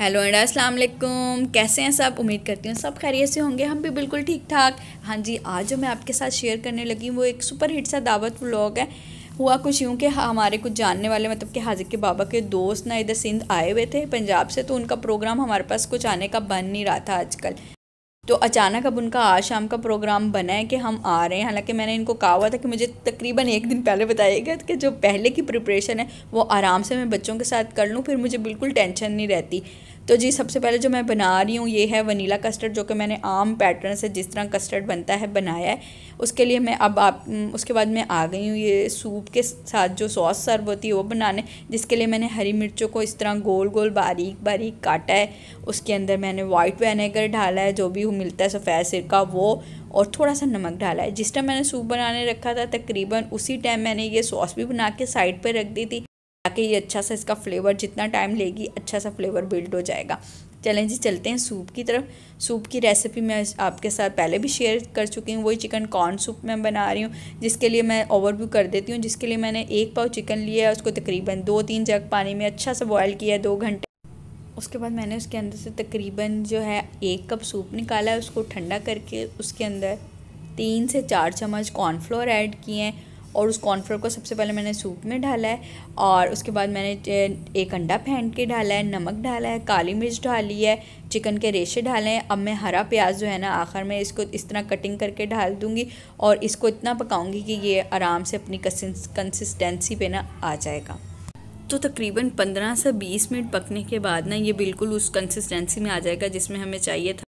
hello and अस्सलाम वालेकुम कैसे हैं सब उम्मीद करती हूँ सब खैरियत से होंगे हम भी बिल्कुल ठीक ठाक हाँ जी आज जो मैं आपके साथ शेयर करने लगी वो एक सुपर हिट सा दावत व्लॉग है हुआ कुछ यूँ कि हमारे कुछ जानने वाले मतलब कि हाजिर के बाबा के दोस्त ना इधर सिंध आए हुए थे पंजाब से तो उनका प्रोग्राम हमारे पास कुछ आने का बन नहीं रहा था आजकल तो अचानक अब उनका आज शाम का प्रोग्राम बना है कि हम आ रहे हैं हालांकि मैंने इनको कहा हुआ था कि मुझे तकरीबन एक दिन पहले बताइएगा कि जो पहले की प्रिपरेशन है वो आराम से मैं बच्चों के साथ कर लूँ फिर मुझे बिल्कुल टेंशन नहीं रहती तो जी सबसे पहले जो मैं बना रही हूँ ये है वनीला कस्टर्ड जो कि मैंने आम पैटर्न से जिस तरह कस्टर्ड बनता है बनाया है उसके लिए मैं अब आप उसके बाद मैं आ गई हूँ ये सूप के साथ जो सॉस सर्व होती है वो बनाने जिसके लिए मैंने हरी मिर्चों को इस तरह गोल गोल बारीक बारीक काटा है उसके अंदर मैंने वाइट वेनेगर डाला है जो भी मिलता है सफ़ेद सिरका वो और थोड़ा सा नमक डाला है जिस टाइम मैंने सूप बनाने रखा था तकरीबन उसी टाइम मैंने ये सॉस भी बना के साइड पर रख दी थी ताकि ये अच्छा सा इसका फ्लेवर जितना टाइम लेगी अच्छा सा फ्लेवर बिल्ड हो जाएगा चलें जी चलते हैं सूप की तरफ सूप की रेसिपी मैं आपके साथ पहले भी शेयर कर चुकी हूँ वही चिकन कॉर्न सूप मैं बना रही हूँ जिसके लिए मैं ओवरव्यू कर देती हूँ जिसके लिए मैंने एक पाव चिकन लिया है उसको तकरीबन दो तीन जग पानी में अच्छा सा बॉयल किया है दो घंटे उसके बाद मैंने उसके अंदर से तकरीबन जो है एक कप सूप निकाला है उसको ठंडा करके उसके अंदर तीन से चार चम्मच कॉर्नफ्लोर ऐड किए हैं और उस कॉर्नफ्लोर को सबसे पहले मैंने सूप में डाला है और उसके बाद मैंने एक अंडा फेंक के डाला है नमक डाला है काली मिर्च डाली है चिकन के रेशे डाले हैं अब मैं हरा प्याज जो है ना आखिर में इसको इस तरह कटिंग करके डाल दूँगी और इसको इतना पकाऊँगी कि ये आराम से अपनी कंसिस्टेंसी पे ना आ जाएगा तो तकरीबन पंद्रह से बीस मिनट पकने के बाद ना ये बिल्कुल उस कंसिस्टेंसी में आ जाएगा जिसमें हमें चाहिए था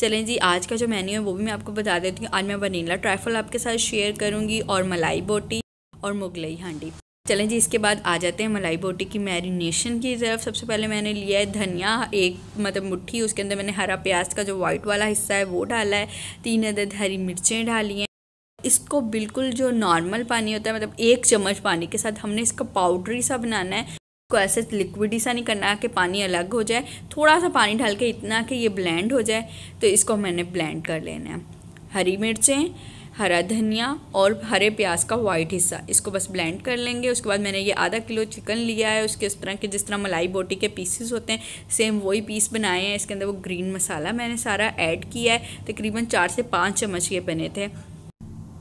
चलें जी आज का जो मेन्यू है वो भी मैं आपको बता देती हूँ आज मैं वनीला ट्राइफल आपके साथ शेयर करूँगी और मलाई बोटी और मुगलई हांडी चलें जी इसके बाद आ जाते हैं मलाई बोटी की मैरिनेशन की तरफ सबसे पहले मैंने लिया है धनिया एक मतलब मुट्ठी उसके अंदर मैंने हरा प्याज का जो व्हाइट वाला हिस्सा है वो डाला है तीन अदद हरी मिर्चें डाली हैं इसको बिल्कुल जो नॉर्मल पानी होता है मतलब एक चम्मच पानी के साथ हमने इसका पाउडर ही सा बनाना है को ऐसे लिक्विड सा नहीं करना कि पानी अलग हो जाए थोड़ा सा पानी डाल के इतना कि ये ब्लेंड हो जाए तो इसको मैंने ब्लेंड कर लेना है हरी मिर्चें हरा धनिया और हरे प्याज का वाइट हिस्सा इसको बस ब्लेंड कर लेंगे उसके बाद मैंने ये आधा किलो चिकन लिया है उसके उस तरह के जिस तरह मलाई बोटी के पीसेस होते हैं सेम वही पीस बनाए हैं इसके अंदर वो ग्रीन मसाला मैंने सारा ऐड किया है तकरीबन चार से पाँच चम्मच ये बने थे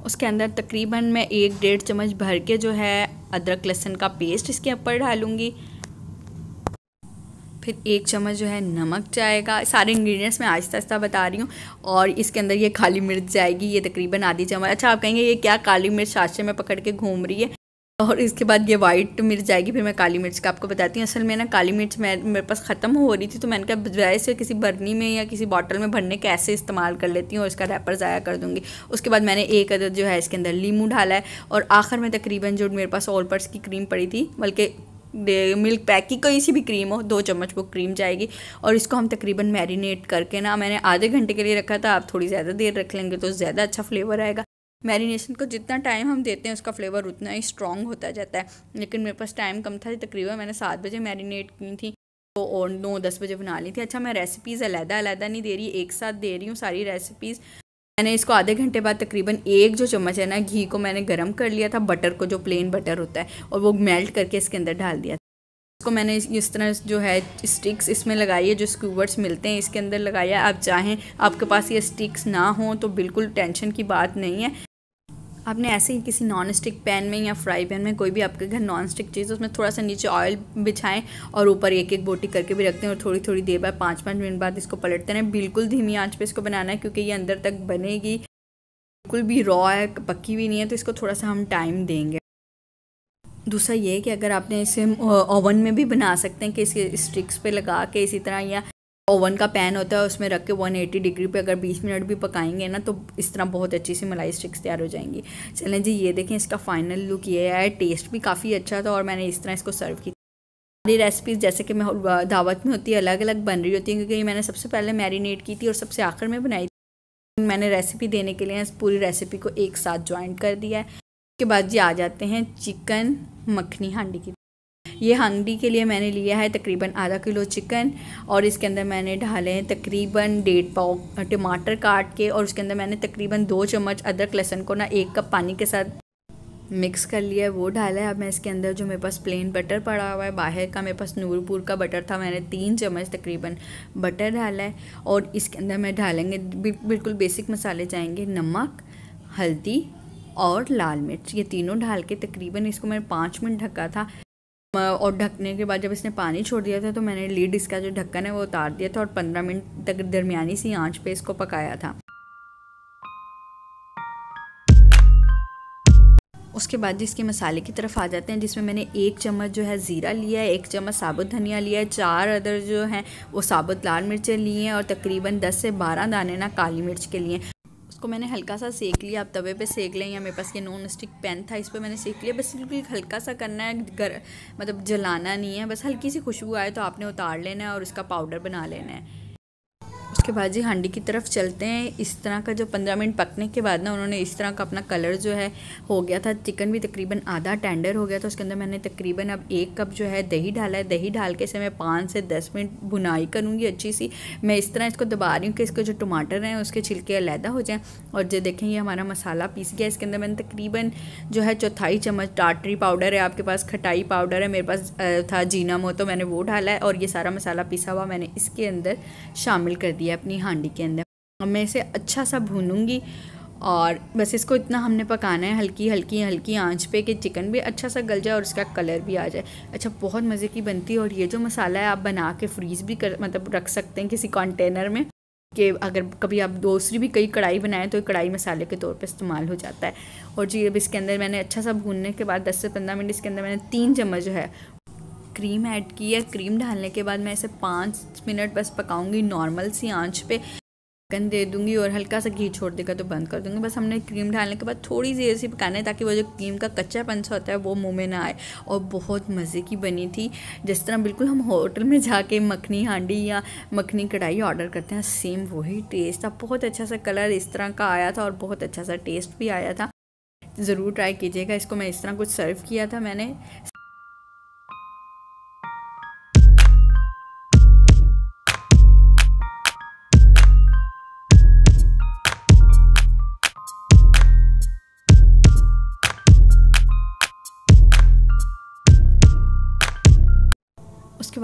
उसके अंदर तकरीबन मैं एक डेढ़ चम्मच भर के जो है अदरक लहसुन का पेस्ट इसके ऊपर डालूंगी फिर एक चम्मच जो है नमक जाएगा सारे इंग्रेडिएंट्स मैं आहिस्ता आहिस्ता बता रही हूँ और इसके अंदर ये काली मिर्च जाएगी ये तकरीबन आधी चम्मच अच्छा आप कहेंगे ये क्या काली मिर्च साशे में पकड़ के घूम रही है और इसके बाद ये वाइट मिर्च जाएगी फिर मैं काली मिर्च का आपको बताती हूँ असल में ना काली मिर्च मैं मेरे पास ख़त्म हो रही थी तो मैंने कहा बजाय से किसी बर्नी में या किसी बॉटल में भरने कैसे इस्तेमाल कर लेती हूँ और इसका रैपर ज़ाया कर दूँगी उसके बाद मैंने एक अदर जो है इसके अंदर लीमू डाला है और आखिर में तकरीबन जो मेरे पास ऑल पर्स की क्रीम पड़ी थी बल्कि मिल्क पैक की कोई सी भी क्रीम हो दो चम्मच वो क्रीम जाएगी और इसको हम तकरीबन मैरिनेट करके ना मैंने आधे घंटे के लिए रखा था आप थोड़ी ज़्यादा देर रख लेंगे तो ज़्यादा अच्छा फ्लेवर आएगा मैरिनेशन को जितना टाइम हम देते हैं उसका फ्लेवर उतना ही स्ट्रॉन्ग होता जाता है लेकिन मेरे पास टाइम कम था तकरीबन मैंने सात बजे मैरिनेट की थी तो और नौ दस बजे बना ली थी अच्छा मैं रेसिपीज़ अलहदा अलहदा नहीं दे रही एक साथ दे रही हूँ सारी रेसिपीज़ मैंने इसको आधे घंटे बाद तकरीबन एक जो चम्मच है ना घी को मैंने गर्म कर लिया था बटर को जो प्लेन बटर होता है और वो मेल्ट करके इसके अंदर डाल दिया था इसको मैंने इस तरह जो है स्टिक्स इसमें लगाई है जो स्क्यूबर्स मिलते हैं इसके अंदर लगाया आप चाहें आपके पास ये स्टिक्स ना हो तो बिल्कुल टेंशन की बात नहीं है आपने ऐसे ही किसी नॉन स्टिक पैन में या फ्राई पैन में कोई भी आपके घर नॉन स्टिक चीज़ उसमें थोड़ा सा नीचे ऑयल बिछाएं और ऊपर एक एक बोटी करके भी रखते हैं और थोड़ी थोड़ी देर बाद पाँच पाँच मिनट बाद इसको पलटते हैं बिल्कुल धीमी आँच पर इसको बनाना है क्योंकि ये अंदर तक बनेगी बिल्कुल भी रॉ है पक्की भी नहीं है तो इसको थोड़ा सा हम टाइम देंगे दूसरा ये है कि अगर आपने इसे ओवन में भी बना सकते हैं कि इसके स्टिक्स पे लगा के इसी तरह या ओवन का पैन होता है उसमें रख के 180 डिग्री पे अगर 20 मिनट भी पकाएंगे ना तो इस तरह बहुत अच्छी सी मलाई स्टिक्स तैयार हो जाएंगी चलें जी ये देखें इसका फाइनल लुक ये है टेस्ट भी काफ़ी अच्छा था और मैंने इस तरह इसको सर्व की सारी रेसिपीज़ जैसे कि मैं दावत में होती है अलग अलग बन रही होती हैं क्योंकि मैंने सबसे पहले मैरिनेट की थी और सबसे आखिर में बनाई थी मैंने रेसिपी देने के लिए इस पूरी रेसिपी को एक साथ ज्वाइन कर दिया है उसके बाद जी आ जाते हैं चिकन मखनी हांडी की ये हांडी के लिए मैंने लिया है तकरीबन आधा किलो चिकन और इसके अंदर मैंने डाले हैं तकरीबन डेढ़ पाव टमाटर काट के और उसके अंदर मैंने तकरीबन दो चम्मच अदरक लहसुन को ना एक कप पानी के साथ मिक्स कर लिया है वो डाला है अब मैं इसके अंदर जो मेरे पास प्लेन बटर पड़ा हुआ है बाहर का मेरे पास नूरपुर का बटर था मैंने तीन चम्मच तकरीबन बटर डाला है और इसके अंदर मैं डालेंगे बिल्कुल बेसिक मसाले जाएंगे नमक हल्दी और लाल मिर्च ये तीनों डाल के तकरीबन इसको मैंने पाँच मिनट ढका था और ढकने के बाद जब इसने पानी छोड़ दिया था तो मैंने लीड इसका जो ढक्कन है वो उतार दिया था और पंद्रह मिनट तक दरमियानी सी आंच पे इसको पकाया था उसके बाद जिसके मसाले की तरफ आ जाते हैं जिसमें मैंने एक चम्मच जो है ज़ीरा लिया है एक चम्मच साबुत धनिया लिया है चार अदर जो हैं वो साबुत लाल मिर्चें लिए हैं और तकरीबन 10 से 12 दाने ना काली मिर्च के लिए उसको मैंने हल्का सा सेक लिया आप तवे पे सेक लें या मेरे पास ये नॉन स्टिक पैन था इस पर मैंने सेक लिया बस बिल्कुल हल्का सा करना है गर मतलब जलाना नहीं है बस हल्की सी खुशबू आए तो आपने उतार लेना है और उसका पाउडर बना लेना है के बाद जी हांडी की तरफ चलते हैं इस तरह का जो पंद्रह मिनट पकने के बाद ना उन्होंने इस तरह का अपना कलर जो है हो गया था चिकन भी तकरीबन आधा टेंडर हो गया था उसके अंदर मैंने तकरीबन अब एक कप जो है दही डाला है दही डाल के इसे मैं पाँच से दस मिनट बुनाई करूँगी अच्छी सी मैं इस तरह इसको दबा रही हूँ कि इसके जो टमाटर हैं उसके छिलके अलहदा हो जाएँ और जो देखें ये हमारा मसाला पीस गया इसके अंदर मैंने तकरीबन जो है चौथाई चम्मच टाटरी पाउडर है आपके पास खटाई पाउडर है मेरे पास था जीना मो तो मैंने वो डाला है और ये सारा मसाला पिसा हुआ मैंने इसके अंदर शामिल कर दिया अपनी हांडी के अंदर अब मैं इसे अच्छा सा भूनूंगी और बस इसको इतना हमने पकाना है हल्की हल्की हल्की आंच पे कि चिकन भी अच्छा सा गल जाए और उसका कलर भी आ जाए अच्छा बहुत मज़े की बनती है और ये जो मसाला है आप बना के फ्रीज़ भी कर मतलब रख सकते हैं किसी कंटेनर में कि अगर कभी आप दूसरी भी कई कढ़ाई बनाएं तो कढ़ाई मसाले के तौर पे इस्तेमाल हो जाता है और जी अब इसके अंदर मैंने अच्छा सा भूनने के बाद 10 से 15 मिनट इसके अंदर मैंने तीन चम्मच जो है क्रीम ऐड की है क्रीम डालने के बाद मैं इसे पाँच मिनट बस पकाऊंगी नॉर्मल सी आंच पे ढक्कन दे दूंगी और हल्का सा घी छोड़ देगा तो बंद कर दूंगी बस हमने क्रीम डालने के बाद थोड़ी देर सी पकाना है ताकि वो जो क्रीम का कच्चा पंचा होता है वो मुंह में ना आए और बहुत मज़े की बनी थी जिस तरह बिल्कुल हम होटल में जाके मखनी हांडी या मखनी कढ़ाई ऑर्डर करते हैं सेम वही टेस्ट था बहुत अच्छा सा कलर इस तरह का आया था और बहुत अच्छा सा टेस्ट भी आया था ज़रूर ट्राई कीजिएगा इसको मैं इस तरह कुछ सर्व किया था मैंने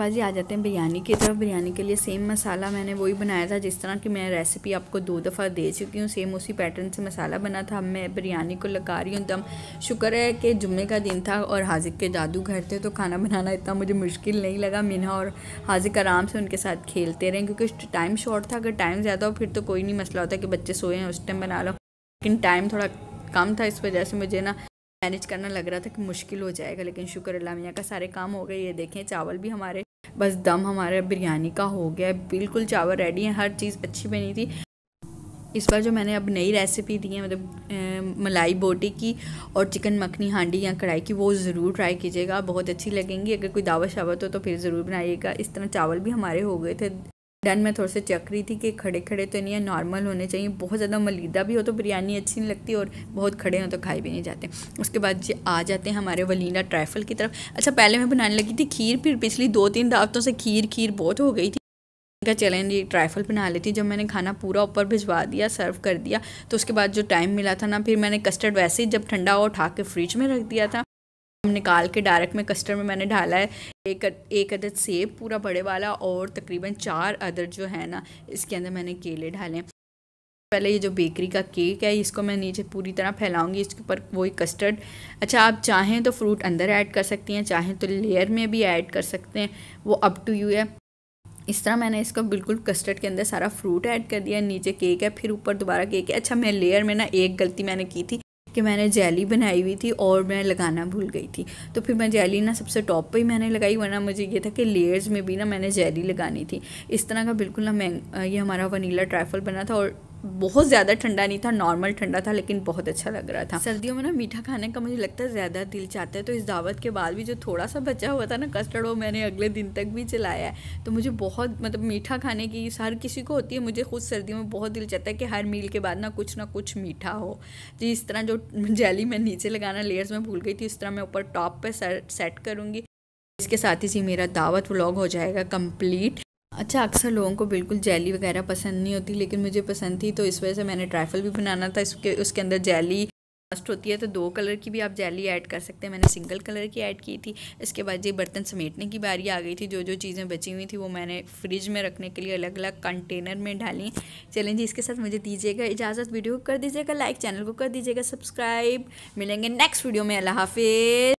पाजी आ जाते हैं बिरयानी की तरफ बिरयानी के लिए सेम मसाला मैंने वही बनाया था जिस तरह की मैं रेसिपी आपको दो दफ़ा दे चुकी हूँ सेम उसी पैटर्न से मसाला बना था मैं बिरयानी को लगा रही हूँ दम शुक्र है कि जुम्मे का दिन था और हाजिक के जादू घर थे तो खाना बनाना इतना मुझे मुश्किल नहीं लगा मीना और हाजिक आराम से उनके साथ खेलते रहें क्योंकि टाइम शॉर्ट था अगर टाइम ज़्यादा हो फिर तो कोई नहीं मसला होता कि बच्चे सोए हैं उस टाइम बना लो लेकिन टाइम थोड़ा कम था इस वजह से मुझे ना मैनेज करना लग रहा था कि मुश्किल हो जाएगा लेकिन शुक्र अल्लाह मियाँ का सारे काम हो गए ये देखें चावल भी हमारे बस दम हमारे बिरयानी का हो गया है बिल्कुल चावल रेडी है हर चीज़ अच्छी बनी थी इस बार जो मैंने अब नई रेसिपी दी है मतलब मलाई बोटी की और चिकन मखनी हांडी या कढ़ाई की वो ज़रूर ट्राई कीजिएगा बहुत अच्छी लगेंगी अगर कोई दावत शावत हो तो फिर ज़रूर बनाइएगा इस तरह चावल भी हमारे हो गए थे डन मैं थोड़े से चक रही थी कि खड़े खड़े तो नहीं है नॉर्मल होने चाहिए बहुत ज़्यादा मलिदा भी हो तो बिरयानी अच्छी नहीं लगती और बहुत खड़े हों तो खाए भी नहीं जाते उसके बाद जी आ जाते हैं हमारे वलीना ट्राइफल की तरफ अच्छा पहले मैं बनाने लगी थी खीर फिर पिछली दो तीन दावतों से खीर खीर बहुत हो गई थी का चैलेंज ये ट्राइफल बना लेती जब मैंने खाना पूरा ऊपर भिजवा दिया सर्व कर दिया तो उसके बाद जो टाइम मिला था ना फिर मैंने कस्टर्ड वैसे ही जब ठंडा हो उठा के फ्रिज में रख दिया था निकाल के डायरेक्ट में कस्टर्ड में मैंने डाला है एक एक अदद सेब पूरा बड़े वाला और तकरीबन चार अदर जो है ना इसके अंदर मैंने केले डाले पहले ये जो बेकरी का केक है इसको मैं नीचे पूरी तरह फैलाऊंगी इसके ऊपर वही कस्टर्ड अच्छा आप चाहें तो फ्रूट अंदर ऐड कर सकती हैं चाहें तो लेयर में भी ऐड कर सकते हैं वो अप टू यू है इस तरह मैंने इसको बिल्कुल कस्टर्ड के अंदर सारा फ्रूट ऐड कर दिया नीचे केक है फिर ऊपर दोबारा केक है अच्छा मैं लेयर में ना एक गलती मैंने की थी कि मैंने जेली बनाई हुई थी और मैं लगाना भूल गई थी तो फिर मैं जेली ना सबसे टॉप पर ही मैंने लगाई वरना मुझे ये था कि लेयर्स में भी ना मैंने जेली लगानी थी इस तरह का बिल्कुल ना मैं ये हमारा वनीला ट्राइफल बना था और बहुत ज़्यादा ठंडा नहीं था नॉर्मल ठंडा था लेकिन बहुत अच्छा लग रहा था सर्दियों में ना मीठा खाने का मुझे लगता है ज़्यादा दिल चाहता है तो इस दावत के बाद भी जो थोड़ा सा बचा हुआ था ना कस्टर्ड वो मैंने अगले दिन तक भी चलाया है तो मुझे बहुत मतलब मीठा खाने की हर किसी को होती है मुझे खुद सर्दियों में बहुत दिल चाहता है कि हर मील के बाद ना कुछ ना कुछ मीठा हो जी इस तरह जो जैली मैं नीचे लगाना लेयर्स में भूल गई थी उस तरह मैं ऊपर टॉप पर सेट करूँगी इसके साथ ही सी मेरा दावत व्लॉग हो जाएगा कंप्लीट अच्छा अक्सर लोगों को बिल्कुल जेली वगैरह पसंद नहीं होती लेकिन मुझे पसंद थी तो इस वजह से मैंने ट्राइफल भी बनाना था इसके उसके अंदर जेली लास्ट होती है तो दो कलर की भी आप जेली ऐड कर सकते हैं मैंने सिंगल कलर की ऐड की थी इसके बाद जी बर्तन समेटने की बारी आ गई थी जो जो चीज़ें बची हुई थी वो मैंने फ्रिज में रखने के लिए अलग अलग कंटेनर में डाली चलें जी इसके साथ मुझे दीजिएगा इजाज़त वीडियो को कर दीजिएगा लाइक चैनल को कर दीजिएगा सब्सक्राइब मिलेंगे नेक्स्ट वीडियो में अल्लाह हाफिज़